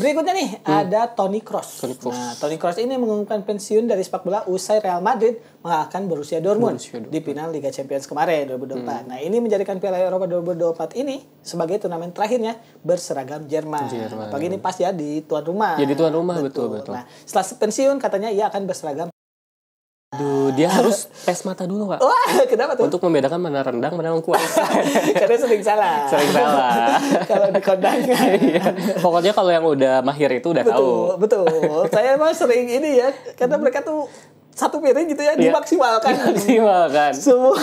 Berikutnya nih hmm. ada Toni Kroos. Toni Kroos. Nah, Toni Kroos ini mengumumkan pensiun dari sepak bola usai Real Madrid mengalahkan Borussia Dortmund, Borussia Dortmund. di final Liga Champions kemarin 2024. Hmm. Nah, ini menjadikan Piala Eropa 2024 ini sebagai turnamen terakhirnya berseragam Jerman. Jerman. Pagi ini pas ya di tuan rumah. Ya di tuan rumah betul betul. betul. Nah, setelah pensiun katanya ia akan berseragam Aduh, dia harus tes mata dulu, Pak. Wah, kenapa tuh? Untuk membedakan mana rendang, mana lengkuas. Karena sering salah. Sering salah. kalau di kondang. iya. Pokoknya kalau yang udah mahir itu udah betul, tahu. Betul, betul. Saya emang sering ini ya, karena hmm. mereka tuh satu piring gitu ya, iya. dimaksimalkan. Dimaksimalkan. Semua.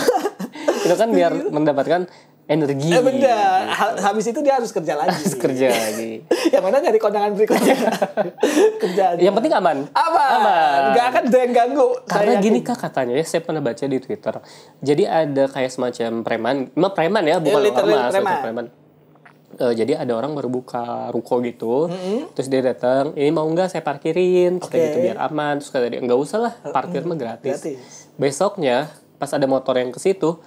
itu kan biar mendapatkan energi. Eh, bener. Gitu. Habis itu dia harus kerja lagi. Harus kerja lagi. yang mana nyari kondangan berikutnya. kerja. Aja. Yang penting aman. Aman. aman. Gak akan ada yang ganggu. Karena saya gini kak katanya ya, saya pernah baca di Twitter. Jadi ada kayak semacam preman, emang preman ya, bukan ya, mas, preman. preman. Uh, jadi ada orang baru buka ruko gitu, mm -hmm. terus dia datang, ini eh, mau nggak saya parkirin, okay. kayak gitu biar aman. Terus kata dia nggak usah lah, parkir mah gratis. gratis. Besoknya pas ada motor yang ke situ,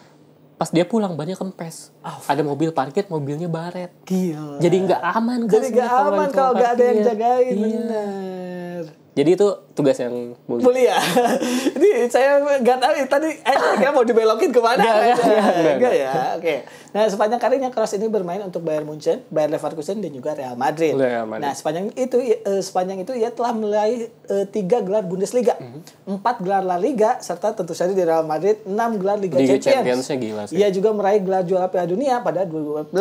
pas dia pulang bannya kempes oh. ada mobil parkir mobilnya baret Gila. jadi nggak aman jadi nggak aman kalau nggak ada yang jagain iya. jadi itu tugas yang mulia. Mulia. Ini saya nggak tahu ya, tadi eh, kira mau dibelokin kemana. mana? ya. Oke. Okay. Nah sepanjang karirnya Kroos ini bermain untuk Bayern Munchen, Bayern Leverkusen dan juga Real Madrid. Real Madrid. Nah sepanjang itu uh, sepanjang itu ia telah meraih uh, tiga gelar Bundesliga, mm-hmm. empat gelar La Liga serta tentu saja di Real Madrid enam gelar Liga, Liga Champions. Championsnya gila sih. Ia juga meraih gelar juara Piala Dunia pada 2012.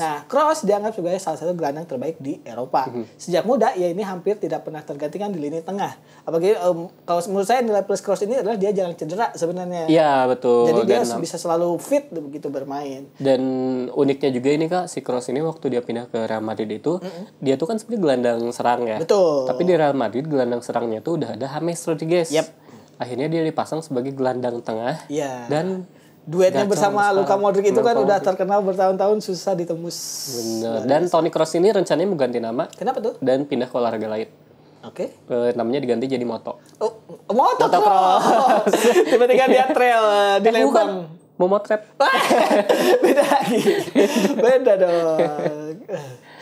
Nah Kroos dianggap sebagai salah satu gelandang terbaik di Eropa. Mm-hmm. Sejak muda ia ini hampir tidak pernah tergantikan di lini tengah tengah apalagi um, kalau menurut saya nilai plus cross ini adalah dia jarang cedera sebenarnya. Iya betul. Jadi dia dan, bisa selalu fit begitu bermain. Dan uniknya juga ini kak si cross ini waktu dia pindah ke Real Madrid itu mm -hmm. dia tuh kan sebenarnya gelandang serang ya. Betul. Tapi di Real Madrid gelandang serangnya tuh udah ada James Rodriguez. Yep. Akhirnya dia dipasang sebagai gelandang tengah. Iya. Dan duetnya Gacor bersama sekarang. Luka Modric itu kan Luka kan Modric. udah terkenal bertahun-tahun susah ditembus. Benar. Nah, dan Toni Cross ini rencananya mau ganti nama. Kenapa tuh? Dan pindah ke olahraga lain. Oke. Okay. Uh, eh, namanya diganti jadi moto. Oh, moto cross. Tiba-tiba dia trail eh, eh, di eh, Lembang. Bukan. Momotret. Beda lagi. Beda dong.